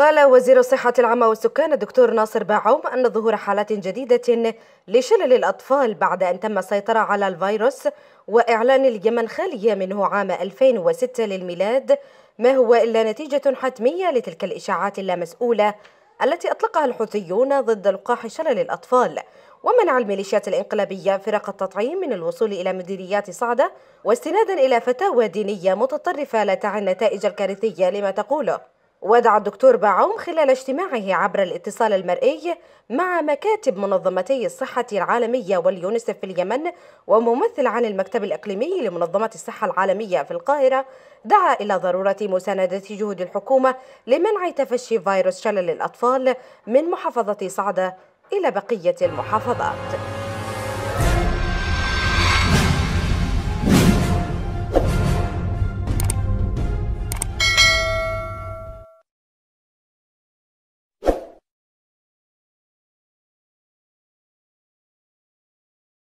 قال وزير الصحة العامة والسكان الدكتور ناصر باعوم أن ظهور حالات جديدة لشلل الأطفال بعد أن تم السيطرة على الفيروس وإعلان اليمن خالية منه عام 2006 للميلاد ما هو إلا نتيجة حتمية لتلك الإشاعات اللامسؤولة التي أطلقها الحوثيون ضد لقاح شلل الأطفال ومنع الميليشيات الإنقلابية فرق التطعيم من الوصول إلى مديريات صعدة واستنادا إلى فتاوى دينية متطرفة لا تعي النتائج الكارثية لما تقوله ودعا الدكتور باعوم خلال اجتماعه عبر الاتصال المرئي مع مكاتب منظمتي الصحة العالمية واليونسف في اليمن وممثل عن المكتب الإقليمي لمنظمة الصحة العالمية في القاهرة دعا إلى ضرورة مساندة جهود الحكومة لمنع تفشي فيروس شلل الأطفال من محافظة صعدة إلى بقية المحافظات